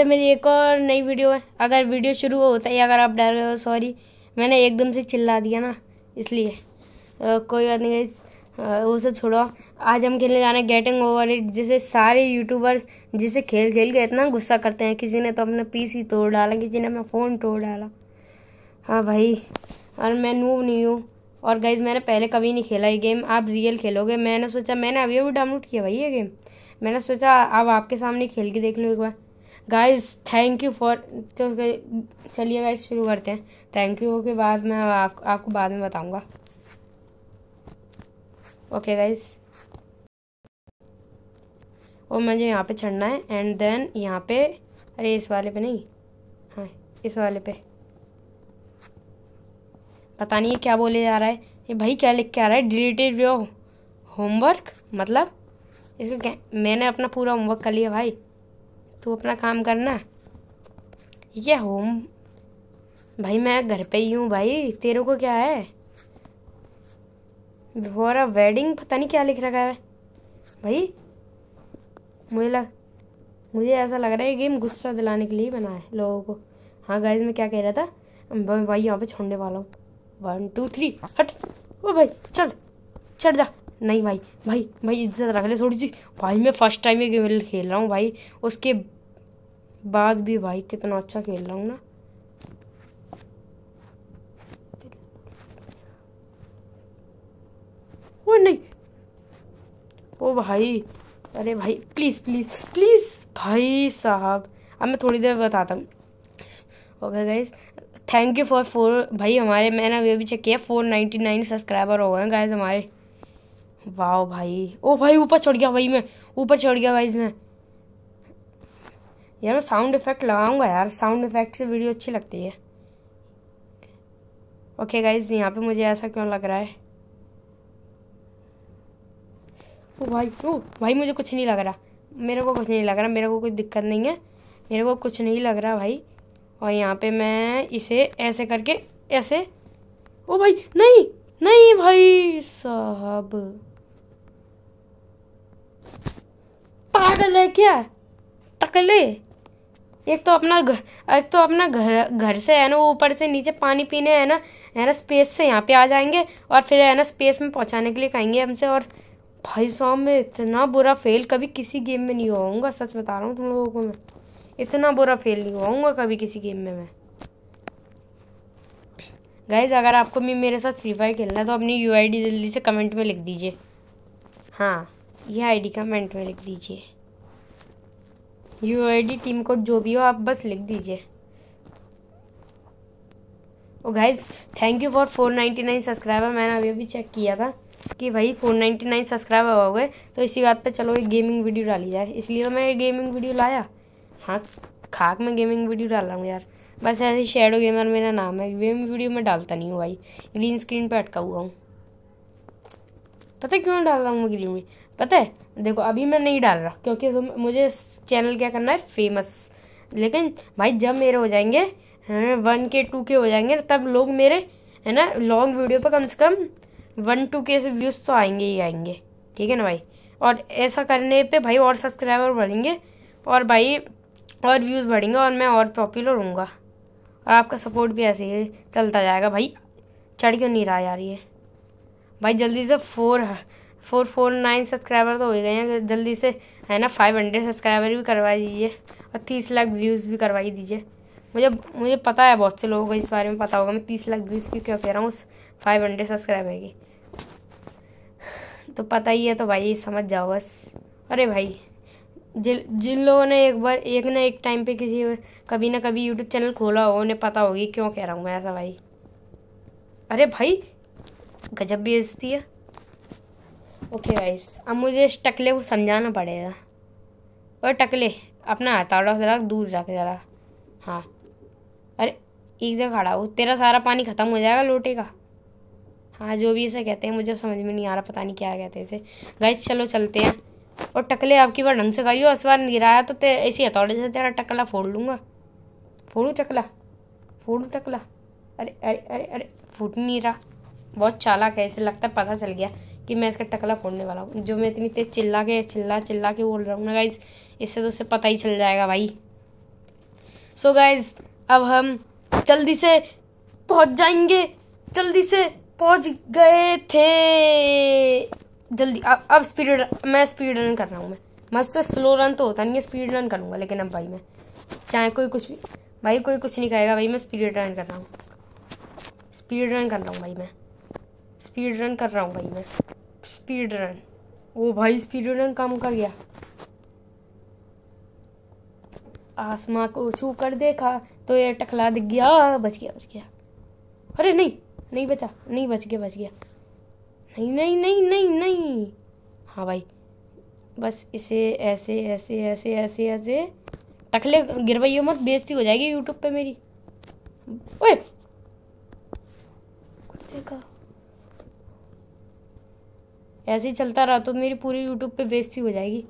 तो मेरी एक और नई वीडियो है अगर वीडियो शुरू होता ही अगर आप डर गए हो सॉरी मैंने एकदम से चिल्ला दिया ना इसलिए कोई बात नहीं गई वो सब छोड़ो आज हम खेलने जा रहे हैं गेटिंग ओवर इट जैसे सारे यूट्यूबर जिसे खेल खेल के इतना गुस्सा करते हैं किसी ने तो अपना पीसी तोड़ डाला किसी ने अपना फ़ोन तोड़ डाला हाँ भाई और मैं नूब नहीं हूँ और गाइज मैंने पहले कभी नहीं खेला ये गेम आप रियल खेलोगे मैंने सोचा मैंने अभी अभी डाउनलोड किया भाई ये गेम मैंने सोचा अब आपके सामने खेल के देख लो एक बार गाइस थैंक यू फॉर तो चलिए गाइस शुरू करते हैं थैंक यू के बाद मैं आप, आपको बाद में बताऊंगा ओके गाइस और मुझे यहाँ पे चढ़ना है एंड देन यहाँ पे अरे इस वाले पे नहीं हाँ इस वाले पे पता नहीं क्या बोले जा रहा है ये भाई क्या लिख के आ रहा है डिलीटेड योर होमवर्क मतलब इसको क्या मैंने अपना पूरा होमवर्क कर लिया भाई तू अपना काम करना ये होम भाई मैं घर पे ही हूँ भाई तेरे को क्या है बिफोर अ वेडिंग पता नहीं क्या लिख रखा है भाई मुझे लग मुझे ऐसा लग रहा है ये गेम गुस्सा दिलाने के लिए बना है लोगों को हाँ गाइज मैं क्या कह रहा था भाई यहाँ पे छोड़ने वाला हूँ वन टू थ्री हट ओ भाई चल चढ़ जा नहीं भाई भाई भाई इज्जत रख ले थोड़ी सी भाई मैं फर्स्ट टाइम ये गेम खेल रहा हूँ भाई उसके बाद भी भाई कितना अच्छा खेल रहा हूँ ना वो नहीं ओ भाई अरे भाई प्लीज़ प्लीज़ प्लीज़ भाई साहब अब मैं थोड़ी देर बताता हूँ okay guys thank you for four भाई हमारे मैंने अभी अभी चेक किया फोर नाइन्टी नाइन सब्सक्राइबर हो गए गाइज हमारे वाह भाई ओ भाई ऊपर चढ़ गया भाई मैं ऊपर चढ़ गया गाइज मैं यार मैं साउंड इफेक्ट लगाऊंगा यार साउंड इफेक्ट से वीडियो अच्छी लगती है ओके गाइज यहाँ पे मुझे ऐसा क्यों लग रहा है ओ भाई ओ भाई मुझे कुछ नहीं लग रहा मेरे को कुछ नहीं लग रहा मेरे को कुछ दिक्कत नहीं है मेरे को कुछ नहीं लग रहा भाई और यहाँ पे मैं इसे ऐसे करके ऐसे ओ भाई नहीं नहीं भाई साहब टकल है क्या टकले एक तो अपना एक तो अपना घर घर से है ना वो ऊपर से नीचे पानी पीने है ना है ना स्पेस से यहाँ पे आ जाएंगे और फिर है ना स्पेस में पहुँचाने के लिए कहेंगे हमसे और भाई साहब मैं इतना बुरा फेल कभी किसी गेम में नहीं हुआ सच बता रहा हूँ तुम लोगों को मैं इतना बुरा फेल नहीं हुआ कभी किसी गेम में मैं गाइज अगर आपको भी मेरे साथ फ्री फायर खेलना है तो अपनी यू जल्दी से कमेंट में लिख दीजिए हाँ ये आईडी कमेंट में लिख दीजिए यू टीम कोड जो भी हो आप बस लिख दीजिए oh guys thank you for four ninety nine subscriber मैंने अभी अभी चेक किया था कि भाई फोर नाइन्टी नाइन सब्सक्राइबर हो गए तो इसी बात पे चलो एक गेमिंग वीडियो डाली जाए इसलिए तो मैं ये गेमिंग वीडियो लाया हाँ खाक में गेमिंग वीडियो डाल रहा हूँ यार बस ऐसे शेडो गेमर मेरा नाम है गेमिंग वीडियो में डालता नहीं हूँ भाई ग्रीन स्क्रीन पर अटका हुआ हूँ पता है क्यों डाल रहा हूँ ग्रीन में पता है देखो अभी मैं नहीं डाल रहा क्योंकि तो मुझे चैनल क्या करना है फेमस लेकिन भाई जब मेरे हो जाएंगे वन के टू के हो जाएंगे तब लोग मेरे है ना लॉन्ग वीडियो पर कम से कम वन टू के व्यूज़ तो आएंगे ही आएंगे ठीक है ना भाई और ऐसा करने पे भाई और सब्सक्राइबर बढ़ेंगे और भाई और व्यूज़ बढ़ेंगे और मैं और पॉपुलर हूँगा और आपका सपोर्ट भी ऐसे ही चलता जाएगा भाई चढ़ क्यों नहीं रहा यार ये भाई जल्दी से four four four nine subscriber तो हो गए हैं जल्दी से है ना फाइव हंड्रेड सब्सक्राइबर भी करवा दीजिए और तीस लाख व्यूज़ भी करवाई दीजिए मुझे मुझे पता है बहुत से लोगों को इस बारे में पता होगा मैं तीस लाख व्यूज़ की क्यों कह रहा हूँ उस फाइव हंड्रेड सब्सक्राइबर की तो पता ही है तो भाई समझ जाओ बस अरे भाई जिन जिन लोगों ने एक बार एक ना एक टाइम पे किसी कभी ना कभी यूट्यूब चैनल खोला हो उन्हें पता होगी क्यों कह रहा हूँ मैं ऐसा भाई अरे भाई गजब बेचती है ओके गाइस अब मुझे इस टकले को समझाना पड़ेगा और टकले अपना हथौड़ा ज़रा दूर रख ज़रा हाँ अरे एक जगह खड़ा हो तेरा सारा पानी ख़त्म हो जाएगा लोटे का हाँ जो भी इसे कहते हैं मुझे समझ में नहीं आ रहा पता नहीं क्या कहते हैं इसे गाइस चलो चलते हैं और टकले आपकी बार ढंग से हो इस बार गिराया तो ते ऐसी हथौड़े से तेरा टकला फोड़ लूँगा फोड़ू टकला फोड़ू टकला अरे अरे अरे अरे फूट नहीं रहा बहुत चालाक है ऐसे लगता है पता चल गया कि मैं इसका टकला फोड़ने वाला हूँ जो मैं इतनी तेज चिल्ला के चिल्ला चिल्ला के बोल रहा हूँ ना गाइज इससे तो उसे पता ही चल जाएगा भाई सो so गाइज अब हम जल्दी से पहुँच जाएंगे जल्दी से पहुँच गए थे जल्दी अब अब स्पीड मैं स्पीड रन कर रहा हूँ मैं मस्त स्लो रन तो होता नहीं है स्पीड रन करूँगा लेकिन अब भाई मैं चाहे कोई कुछ भी भाई कोई कुछ नहीं कहेगा भाई मैं स्पीड रन कर रहा हूँ स्पीड रन कर रहा हूँ भाई मैं स्पीड रन कर रहा हूँ भाई मैं स्पीड रन वो भाई स्पीड रन कम कर गया आसमां को छू कर देखा तो ये टकला दिख गया बच गया बच गया अरे नहीं नहीं बचा नहीं बच गया बच गया नहीं नहीं नहीं नहीं नहीं हाँ भाई बस इसे ऐसे ऐसे ऐसे ऐसे ऐसे टकले गिरवाइयो मत बेजती हो जाएगी यूट्यूब पे मेरी ओए देखा ऐसे ही चलता रहा तो मेरी पूरी यूट्यूब पे बेइज्जती हो जाएगी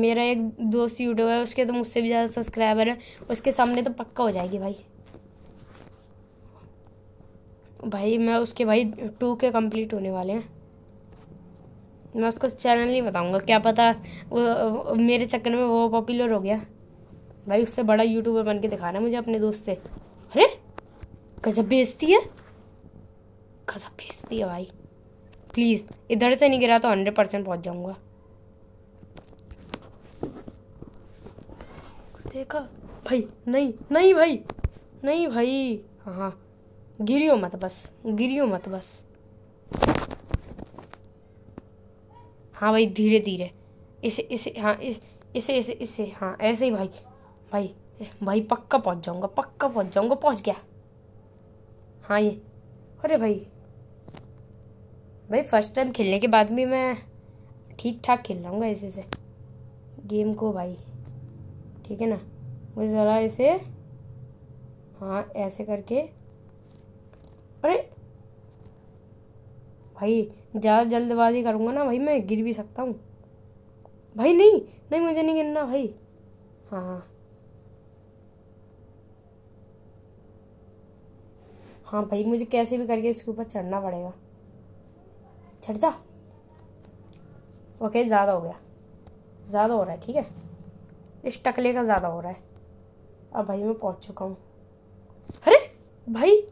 मेरा एक दोस्त यूट्यूबर है उसके तो मुझसे भी ज़्यादा सब्सक्राइबर है उसके सामने तो पक्का हो जाएगी भाई भाई मैं उसके भाई टू के कंप्लीट होने वाले हैं मैं उसको चैनल नहीं बताऊंगा क्या पता वो मेरे चक्कर में वो पॉपुलर हो गया भाई उससे बड़ा यूट्यूबर बन के दिखाना है मुझे अपने दोस्त से अरे गजब बेचती है गजब बेचती है भाई प्लीज़ इधर से नहीं गिरा तो हंड्रेड परसेंट पहुंच जाऊंगा देखा भाई नहीं नहीं भाई नहीं भाई हाँ गिरियो मत बस गिरियो मत बस हाँ भाई धीरे धीरे इसे इसे हाँ इस, इसे इसे इसे हाँ ऐसे ही भाई भाई भाई पक्का पहुंच जाऊंगा पक्का पहुंच जाऊंगा पहुँच गया हाँ ये अरे भाई भाई फर्स्ट टाइम खेलने के बाद भी मैं ठीक ठाक खेल रहा हूँ ऐसे से गेम को भाई ठीक है ना मुझे ज़रा इसे हाँ ऐसे करके अरे भाई ज़्यादा जल्दबाजी करूँगा ना भाई मैं गिर भी सकता हूँ भाई नहीं नहीं मुझे नहीं गिरना भाई हाँ हाँ, हाँ भाई मुझे कैसे भी करके इसके ऊपर चढ़ना पड़ेगा हट जा ओके ज़्यादा हो गया ज़्यादा हो रहा है ठीक है इस टकले का ज़्यादा हो रहा है अब भाई मैं पहुंच चुका हूँ अरे भाई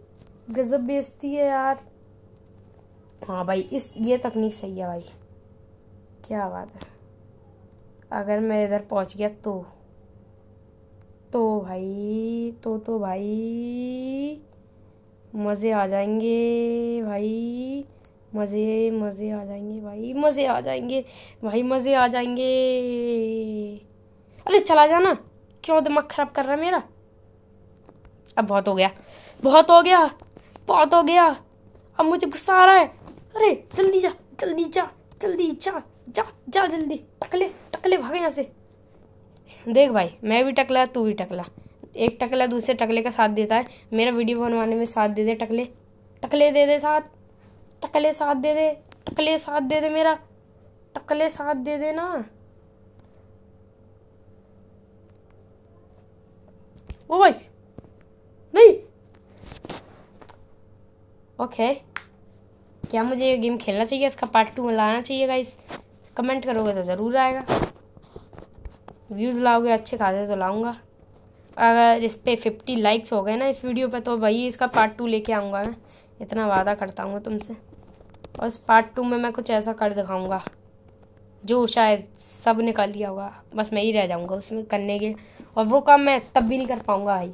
गज़ब बेचती है यार हाँ भाई इस ये तकनीक सही है भाई क्या बात है अगर मैं इधर पहुंच गया तो तो भाई तो तो भाई मज़े आ जाएंगे भाई मज़े मज़े आ जाएंगे भाई मज़े आ जाएंगे भाई मज़े आ जाएंगे अरे चला जाना क्यों दिमाग ख़राब कर रहा है मेरा अब बहुत हो गया बहुत हो गया बहुत हो गया अब मुझे गुस्सा आ रहा है अरे जल्दी जा जल्दी जा जल्दी जा जा जा जल्दी टकले टकले भाग यहाँ से देख भाई मैं भी टकला तू भी टकला एक टकला दूसरे टकले का साथ देता है मेरा वीडियो बनवाने में साथ दे दे टकले टकले दे दे साथ टकले साथ दे दे टकले साथ दे दे मेरा टकले साथ दे देना ओ भाई नहीं ओके क्या मुझे ये गेम खेलना चाहिए इसका पार्ट टू में लाना चाहिए गाइस कमेंट करोगे तो ज़रूर आएगा व्यूज़ लाओगे अच्छे खासे तो लाऊंगा अगर इस पर फिफ्टी लाइक्स हो गए ना इस वीडियो पे तो भाई इसका पार्ट टू लेके आऊँगा मैं इतना वादा करता हूँ तुमसे और इस पार्ट टू में मैं कुछ ऐसा कर दिखाऊंगा जो शायद सब ने कर लिया होगा बस मैं ही रह जाऊंगा उसमें करने के और वो काम मैं तब भी नहीं कर पाऊंगा भाई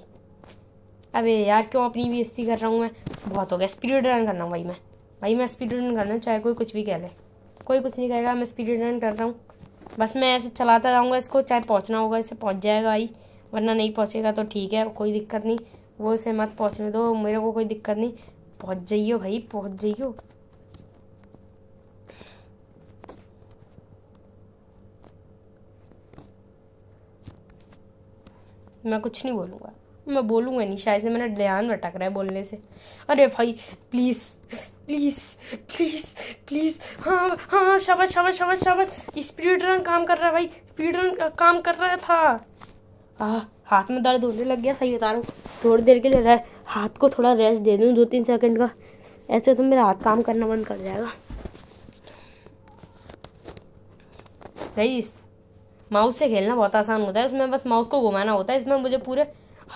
अबे यार क्यों अपनी बेइज्जती कर रहा हूँ मैं बहुत हो गया स्पीड रन करना हूँ भाई मैं भाई मैं स्पीड रन करना चाहे कोई कुछ भी कह ले कोई कुछ नहीं कहेगा मैं स्पीड रन कर रहा हूँ बस मैं ऐसे चलाता जाऊँगा इसको चाहे पहुँचना होगा इसे पहुँच जाएगा भाई वरना नहीं पहुँचेगा तो ठीक है कोई दिक्कत नहीं वो इसे मत पहुँचने दो मेरे को कोई दिक्कत नहीं पहुँच जाइयो भाई पहुँच जाइयो मैं कुछ नहीं बोलूँगा मैं बोलूँगा नहीं शायद से मेरा ध्यान भटक रहा है बोलने से अरे भाई प्लीज़ प्लीज़ प्लीज़ प्लीज़ हाँ हाँ शाबाश शाबाश शाबाश शाबाश स्पीड रन काम कर रहा है भाई स्पीड रन काम कर रहा था हाँ हाथ में दर्द होने लग गया सही बता रहा हूँ थोड़ी देर के लिए रह हाथ को थोड़ा रेस्ट दे दूँ दो तीन सेकंड का ऐसे तो मेरा हाथ काम करना बंद कर जाएगा माउस से खेलना बहुत आसान होता है उसमें बस माउस को घुमाना होता है इसमें मुझे पूरे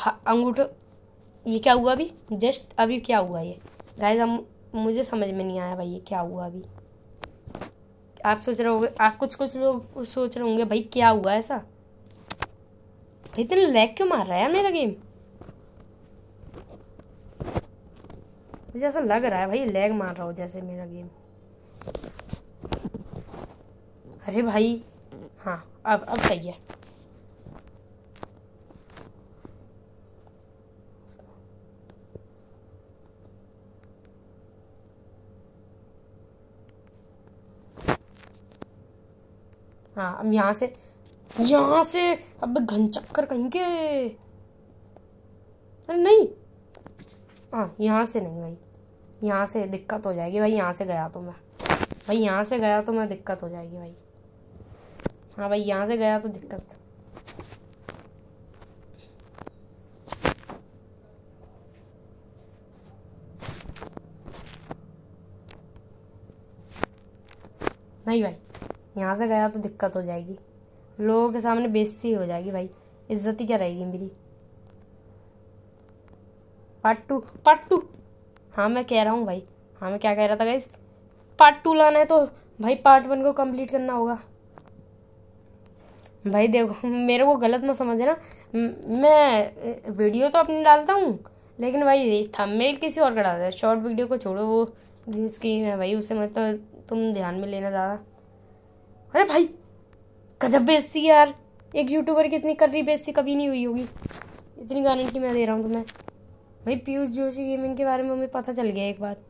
अंगूठे ये क्या हुआ अभी जस्ट अभी क्या हुआ ये गाइस हम मुझे समझ में नहीं आया भाई ये क्या हुआ अभी आप सोच रहे होंगे आप कुछ कुछ लोग सोच रहे होंगे भाई क्या हुआ ऐसा इतने लैग क्यों मार रहा है मेरा गेम मुझे ऐसा लग रहा है भाई लैग मार रहा हो जैसे मेरा गेम अरे भाई हाँ अब अब सही है हाँ अब यहाँ से यहाँ से अब घन चक्कर कहीं के नहीं हाँ यहाँ से नहीं भाई यहाँ से दिक्कत हो जाएगी भाई यहाँ से गया तो मैं भाई यहाँ से गया तो मैं दिक्कत हो जाएगी भाई हाँ भाई यहाँ से गया तो दिक्कत नहीं भाई यहाँ से गया तो दिक्कत हो जाएगी लोगों के सामने बेइज्जती हो जाएगी भाई इज्जत ही क्या रहेगी मेरी पार्ट टू पार्ट टू हाँ मैं कह रहा हूँ भाई हाँ मैं क्या कह रहा था गाइस पार्ट टू लाना है तो भाई पार्ट वन को कंप्लीट करना होगा भाई देखो मेरे को गलत ना समझना मैं वीडियो तो अपनी डालता हूँ लेकिन भाई थंबनेल किसी और का डालता है शॉर्ट वीडियो को छोड़ो वो ग्रीन स्क्रीन है भाई उसे मतलब तो तुम ध्यान में लेना ज़्यादा अरे भाई गजब बेचती है यार एक यूट्यूबर की इतनी कर रही बेचती कभी नहीं हुई होगी इतनी गारंटी मैं दे रहा हूँ तुम्हें भाई पीयूष जोशी गेमिंग के बारे में हमें पता चल गया एक बात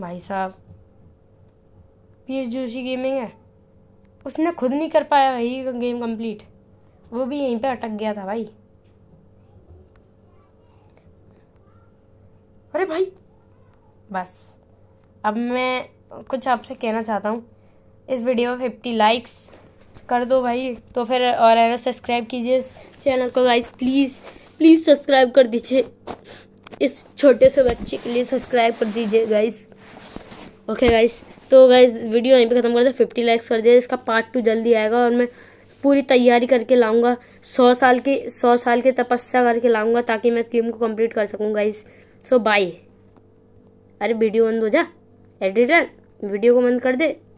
भाई साहब पीयूष जोशी गेमिंग है उसने खुद नहीं कर पाया भाई गेम कंप्लीट वो भी यहीं पे अटक गया था भाई अरे भाई बस अब मैं कुछ आपसे कहना चाहता हूँ इस वीडियो में फिफ्टी लाइक्स कर दो भाई तो फिर और है ना सब्सक्राइब कीजिए इस चैनल को गाइस प्लीज़ प्लीज़ सब्सक्राइब कर दीजिए इस छोटे से बच्चे के लिए सब्सक्राइब कर दीजिए गाइस ओके गाइस तो गाइस वीडियो यहीं पे ख़त्म कर दे फिफ्टी लाइक्स कर दिया इसका पार्ट टू जल्दी आएगा और मैं पूरी तैयारी करके लाऊंगा सौ साल की सौ साल की तपस्या करके लाऊंगा ताकि मैं इस गेम को कंप्लीट कर सकूँ गाइस सो बाय अरे वीडियो बंद हो जा एडिटर वीडियो को बंद कर दे